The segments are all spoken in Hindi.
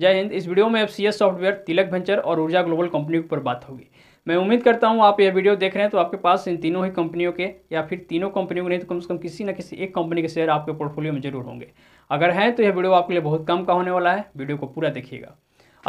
जय हिंद इस वीडियो में एफ सॉफ्टवेयर तिलक वेंचर और ऊर्जा ग्लोबल कंपनी पर बात होगी मैं उम्मीद करता हूँ आप यह वीडियो देख रहे हैं तो आपके पास इन तीनों ही कंपनियों के या फिर तीनों कंपनियों के नहीं तो कम से कम किसी न किसी एक कंपनी के शेयर आपके पोर्टफोलियो में जरूर होंगे अगर हैं तो यह वीडियो आपके लिए बहुत कम का होने वाला है वीडियो को पूरा देखिएगा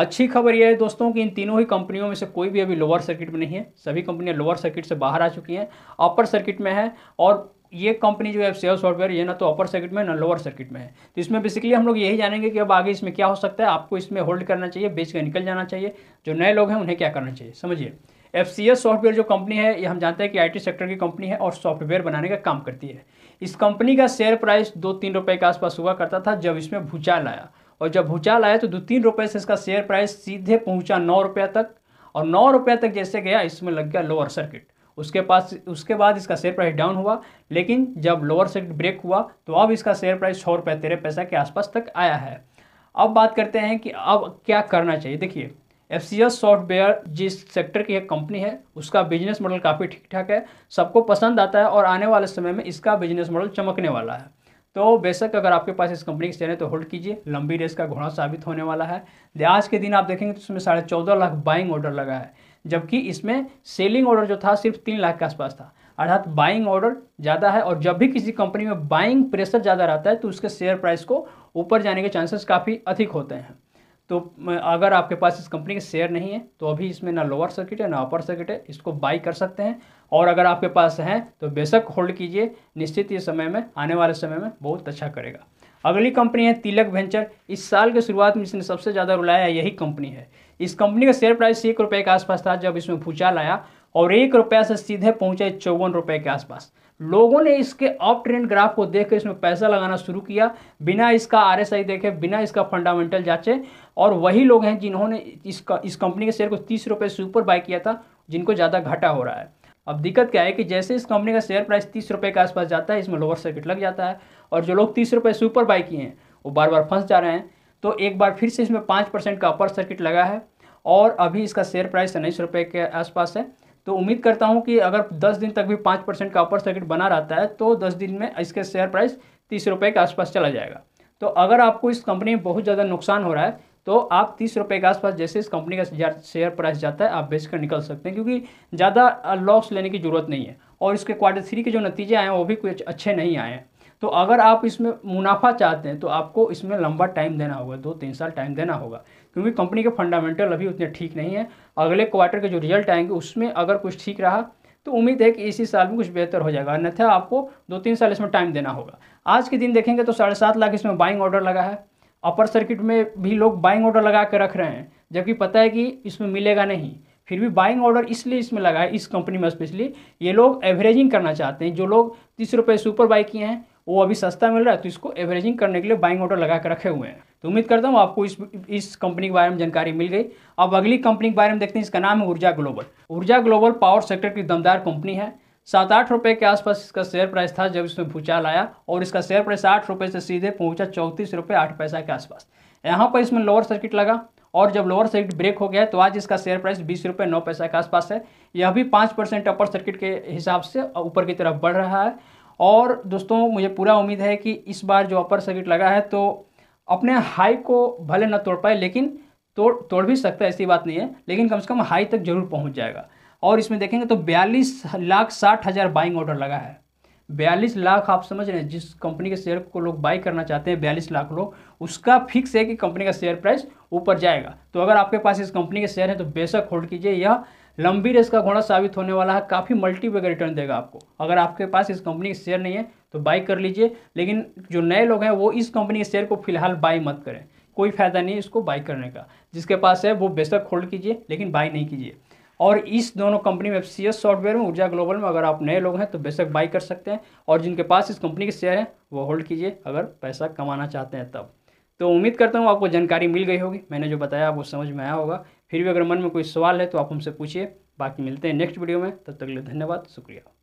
अच्छी खबर यह है दोस्तों कि इन तीनों ही कंपनियों में से कोई भी अभी लोअर सर्किट में नहीं है सभी कंपनियां लोअर सर्किट से बाहर आ चुकी हैं अपर सर्किट में है और ये कंपनी जो है सेव सॉफ्टवेयर ये ना तो अपर सर्किट में ना लोअर सर्किट में है तो इसमें बेसिकली हम लोग यही जानेंगे कि अब आगे इसमें क्या हो सकता है आपको इसमें होल्ड करना चाहिए बेच कर निकल जाना चाहिए जो नए लोग हैं उन्हें क्या करना चाहिए समझिए एफ सॉफ्टवेयर जो कंपनी है ये हम जानते हैं कि आईटी सेक्टर की कंपनी है और सॉफ्टवेयर बनाने का काम करती है इस कंपनी का शेयर प्राइस दो तीन रुपए के आसपास हुआ करता था जब इसमें भूचाल आया और जब भूचाल आया तो दो तीन रुपए से इसका शेयर प्राइस सीधे पहुंचा नौ रुपया तक और नौ रुपया तक जैसे गया इसमें लग गया लोअर सर्किट उसके पास उसके बाद इसका शेयर प्राइस डाउन हुआ लेकिन जब लोअर सेक्ट ब्रेक हुआ तो अब इसका शेयर प्राइस सौ रुपये तेरह पैसा के आसपास तक आया है अब बात करते हैं कि अब क्या करना चाहिए देखिए एफ सी एस सॉफ्टवेयर जिस सेक्टर की एक कंपनी है उसका बिजनेस मॉडल काफ़ी ठीक ठाक है सबको पसंद आता है और आने वाले समय में इसका बिजनेस मॉडल चमकने वाला है तो बेशक अगर आपके पास इस कंपनी के शेयर है तो होल्ड कीजिए लंबी रेस का घोड़ा साबित होने वाला है आज के दिन आप देखेंगे तो उसमें साढ़े चौदह लाख बाइंग ऑर्डर लगा है जबकि इसमें सेलिंग ऑर्डर जो था सिर्फ तीन लाख के आसपास था अर्थात बाइंग ऑर्डर ज़्यादा है और जब भी किसी कंपनी में बाइंग प्रेशर ज़्यादा रहता है तो उसके शेयर प्राइस को ऊपर जाने के चांसेस काफ़ी अधिक होते हैं तो अगर आपके पास इस कंपनी के शेयर नहीं है तो अभी इसमें ना लोअर सर्किट है ना अपर सर्किट है इसको बाई कर सकते हैं और अगर आपके पास हैं तो बेशक होल्ड कीजिए निश्चित ये समय में आने वाले समय में बहुत अच्छा करेगा अगली कंपनी है तिलक वेंचर इस साल के शुरुआत में इसने सबसे ज़्यादा रुलाया यही कंपनी है इस कंपनी का शेयर प्राइस एक रुपये के आसपास था जब इसमें भूचाल आया और एक रुपये से सीधे पहुंचे चौवन रुपये के आसपास लोगों ने इसके अप ट्रेंड ग्राफ को देख इसमें पैसा लगाना शुरू किया बिना इसका आर एस आई देखे बिना इसका फंडामेंटल जाँचे और वही लोग हैं जिन्होंने इसका इस कंपनी के शेयर को तीस रुपये से ऊपर बाय किया था जिनको ज़्यादा घाटा हो रहा है अब दिक्कत क्या है कि जैसे इस कंपनी का शेयर प्राइस तीस रुपये के आसपास जाता है इसमें लोअर सर्किट लग जाता है और जो लोग तीस रुपये सुपर बाय किए हैं वो बार बार फंस जा रहे हैं तो एक बार फिर से इसमें पाँच परसेंट का अपर सर्किट लगा है और अभी इसका शेयर प्राइस उन्नीस रुपये के आसपास है तो उम्मीद करता हूँ कि अगर दस दिन तक भी पाँच परसेंट का अपर सर्किट बना रहता है तो दस दिन में इसके शेयर प्राइस तीस रुपये के आसपास चला जाएगा तो अगर आपको इस कंपनी में बहुत ज़्यादा नुकसान हो रहा है तो आप तीस रुपये के आसपास जैसे इस कंपनी का शेयर प्राइस जाता है आप बेचकर निकल सकते हैं क्योंकि ज़्यादा लॉस लेने की ज़रूरत नहीं है और इसके क्वार्टर थ्री के जो नतीजे आए हैं वो भी कुछ अच्छे नहीं आए हैं तो अगर आप इसमें मुनाफा चाहते हैं तो आपको इसमें लंबा टाइम देना होगा दो तीन साल टाइम देना होगा क्योंकि कंपनी के फंडामेंटल अभी उतने ठीक नहीं है अगले क्वार्टर के जो रिजल्ट आएंगे उसमें अगर कुछ ठीक रहा तो उम्मीद है कि इसी साल में कुछ बेहतर हो जाएगा अन्यथा आपको दो तीन साल इसमें टाइम देना होगा आज के दिन देखेंगे तो साढ़े सात लाख इसमें बाइंग ऑर्डर लगा है अपर सर्किट में भी लोग बाइंग ऑर्डर लगा के रख रहे हैं जबकि पता है कि इसमें मिलेगा नहीं फिर भी बाइंग ऑर्डर इसलिए इसमें लगा है इस कंपनी में स्पेशली ये लोग एवरेजिंग करना चाहते हैं जो लोग तीस रुपये सुपर बाई किए हैं वो अभी सस्ता मिल रहा है तो इसको एवरेजिंग करने के लिए बाइंग ऑर्डर लगा के रखे हुए हैं तो उम्मीद करता हूँ आपको इस इस कंपनी के बारे में जानकारी मिल गई अब अगली कंपनी के बारे में देखते हैं इसका नाम है ऊर्जा ग्लोबल ऊर्जा ग्लोबल पावर सेक्टर की दमदार कंपनी है सात आठ रुपये के आसपास इसका शेयर प्राइस था जब इसमें भूचाल आया और इसका शेयर प्राइस आठ रुपये से सीधे पहुंचा चौंतीस रुपये आठ पैसा के आसपास यहाँ पर इसमें लोअर सर्किट लगा और जब लोअर सर्किट ब्रेक हो गया तो आज इसका शेयर प्राइस बीस रुपये नौ पैसा के आसपास है यह भी पाँच परसेंट अपर सर्किट के हिसाब से ऊपर की तरफ बढ़ रहा है और दोस्तों मुझे पूरा उम्मीद है कि इस बार जो अपर सर्किट लगा है तो अपने हाई को भले न तोड़ पाए लेकिन तोड़ तोड़ भी सकता है ऐसी बात नहीं है लेकिन कम से कम हाई तक जरूर पहुंच जाएगा और इसमें देखेंगे तो बयालीस लाख साठ हज़ार बाइंग ऑर्डर लगा है बयालीस लाख आप समझ रहे हैं जिस कंपनी के शेयर को लोग बाई करना चाहते हैं बयालीस लाख लोग उसका फिक्स है कि कंपनी का शेयर प्राइस ऊपर जाएगा तो अगर आपके पास इस कंपनी के शेयर हैं तो बेशक होल्ड कीजिए यह लंबी रेस का घोड़ा साबित होने वाला है काफ़ी मल्टीपेग रिटर्न देगा आपको अगर आपके पास इस कंपनी के शेयर नहीं है तो बाई कर लीजिए लेकिन जो नए लोग हैं वो इस कंपनी के शेयर को फिलहाल बाई मत करें कोई फ़ायदा नहीं इसको बाई करने का जिसके पास है वो बेशक होल्ड कीजिए लेकिन बाई नहीं कीजिए और इस दोनों कंपनी में एफ सॉफ्टवेयर में ऊर्जा ग्लोबल में अगर आप नए लोग हैं तो बेशक बाई कर सकते हैं और जिनके पास इस कंपनी के शेयर हैं वो होल्ड कीजिए अगर पैसा कमाना चाहते हैं तब तो उम्मीद करता हूँ आपको जानकारी मिल गई होगी मैंने जो बताया वो समझ में आया होगा फिर भी अगर मन में कोई सवाल है तो आप हमसे पूछिए बाकी मिलते हैं नेक्स्ट वीडियो में तब तक के लिए धन्यवाद शुक्रिया